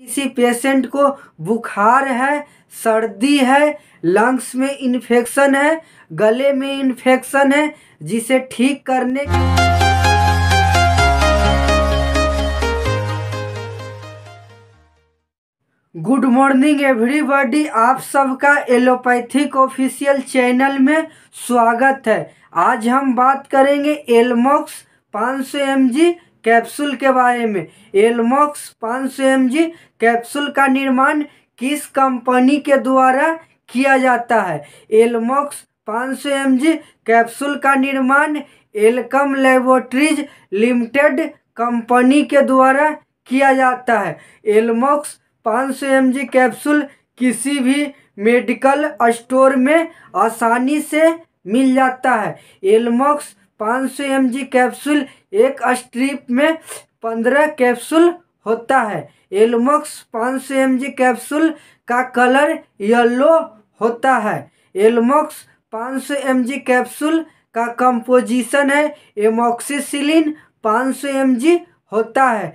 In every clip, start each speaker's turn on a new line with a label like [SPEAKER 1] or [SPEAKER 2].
[SPEAKER 1] किसी पेशेंट को बुखार है सर्दी है लंग्स में इन्फेक्शन है गले में इन्फेक्शन है जिसे ठीक करने गुड मॉर्निंग एवरीबॉडी आप सबका एलोपैथिक ऑफिशियल चैनल में स्वागत है आज हम बात करेंगे एलमोक्स 500 सौ कैप्सूल के बारे में एलमोक्स 500 सौ कैप्सूल का निर्माण किस कंपनी के द्वारा किया जाता है एलमोक्स 500 सौ कैप्सूल का निर्माण एलकम लेबोरेटरीज लिमिटेड कंपनी के द्वारा किया जाता है एलमोक्स 500 सौ कैप्सूल किसी भी मेडिकल स्टोर में आसानी से मिल जाता है एलमॉक्स पाँच सौ एम कैप्सूल एक स्ट्रिप में पंद्रह कैप्सूल होता है एलमोक्स पाँच सौ एम कैप्सूल का कलर येलो होता है एलमोक्स पाँच सौ एम कैप्सूल का कंपोजिशन है सौ 500 जी होता है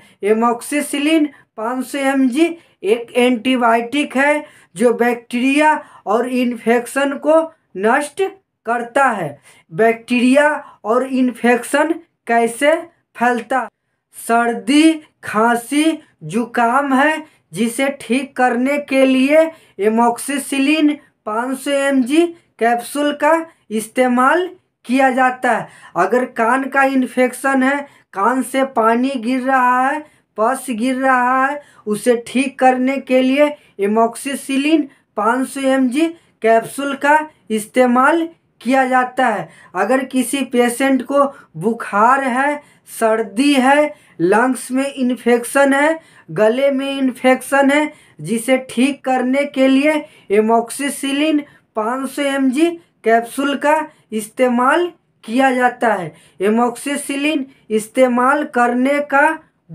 [SPEAKER 1] सौ 500 जी एक एंटीबायोटिक है जो बैक्टीरिया और इन्फेक्शन को नष्ट करता है बैक्टीरिया और इन्फेक्शन कैसे फैलता सर्दी खांसी जुकाम है जिसे ठीक करने के लिए एमोक्सिसिलिन 500 सौ कैप्सूल का इस्तेमाल किया जाता है अगर कान का इन्फेक्शन है कान से पानी गिर रहा है पस गिर रहा है उसे ठीक करने के लिए एमोक्सिसिलिन 500 सौ कैप्सूल का इस्तेमाल किया जाता है अगर किसी पेशेंट को बुखार है सर्दी है लंग्स में इन्फेक्शन है गले में इन्फेक्शन है जिसे ठीक करने के लिए एमोक्सीसिलिन 500 सौ कैप्सूल का इस्तेमाल किया जाता है एमोक्सीसिलिन इस्तेमाल करने का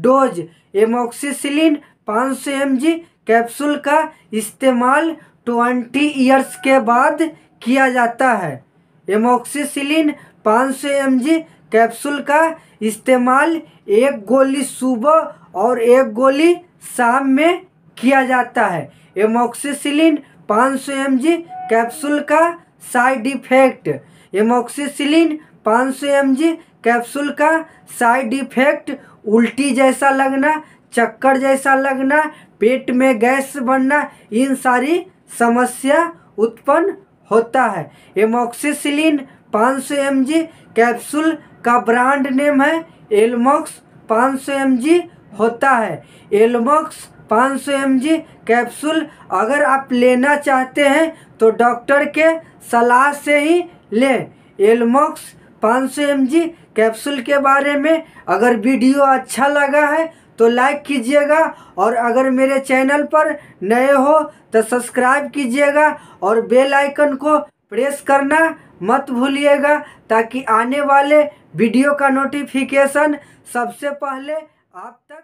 [SPEAKER 1] डोज एमोक्सीसिलिन 500 सौ कैप्सूल का इस्तेमाल 20 ईयर्स के बाद किया जाता है एमोक्सिसिलिन 500 एम कैप्सूल का इस्तेमाल एक गोली सुबह और एक गोली शाम में किया जाता है एमोक्सिसिलिन 500 एम कैप्सूल का side effect amoxicillin 500 M capsule का साइड इफेक्ट उल्टी जैसा लगना चक्कर जैसा लगना पेट में गैस बनना इन सारी समस्या उत्पन्न होता है एमोक्सिसिलिन 500 सौ कैप्सूल का ब्रांड नेम है एलमोक्स 500 सौ होता है एलमोक्स 500 सौ कैप्सूल अगर आप लेना चाहते हैं तो डॉक्टर के सलाह से ही लें एलमोक्स 500 सौ कैप्सूल के बारे में अगर वीडियो अच्छा लगा है तो लाइक कीजिएगा और अगर मेरे चैनल पर नए हो तो सब्सक्राइब कीजिएगा और बेल आइकन को प्रेस करना मत भूलिएगा ताकि आने वाले वीडियो का नोटिफिकेशन सबसे पहले आप तक